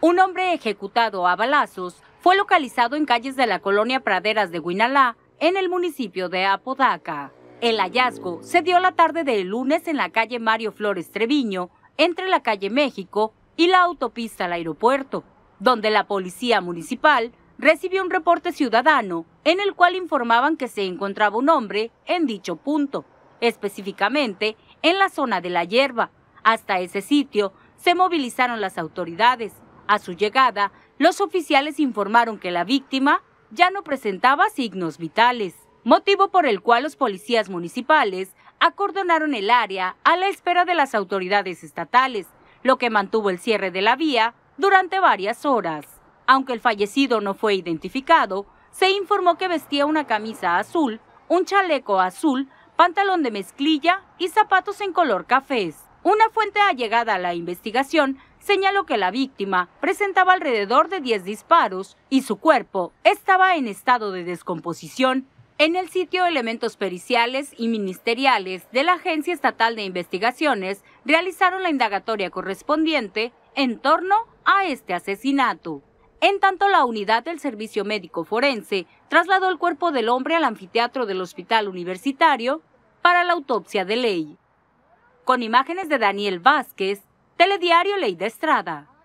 Un hombre ejecutado a balazos fue localizado en calles de la colonia Praderas de Huinalá, en el municipio de Apodaca. El hallazgo se dio la tarde del lunes en la calle Mario Flores Treviño, entre la calle México y la autopista al aeropuerto, donde la policía municipal recibió un reporte ciudadano en el cual informaban que se encontraba un hombre en dicho punto, específicamente en la zona de la hierba. Hasta ese sitio se movilizaron las autoridades, a su llegada, los oficiales informaron que la víctima ya no presentaba signos vitales, motivo por el cual los policías municipales acordonaron el área a la espera de las autoridades estatales, lo que mantuvo el cierre de la vía durante varias horas. Aunque el fallecido no fue identificado, se informó que vestía una camisa azul, un chaleco azul, pantalón de mezclilla y zapatos en color cafés. Una fuente allegada a la investigación señaló que la víctima presentaba alrededor de 10 disparos y su cuerpo estaba en estado de descomposición. En el sitio, elementos periciales y ministeriales de la Agencia Estatal de Investigaciones realizaron la indagatoria correspondiente en torno a este asesinato. En tanto, la unidad del Servicio Médico Forense trasladó el cuerpo del hombre al anfiteatro del Hospital Universitario para la autopsia de ley. Con imágenes de Daniel Vázquez, Telediario Ley de Estrada.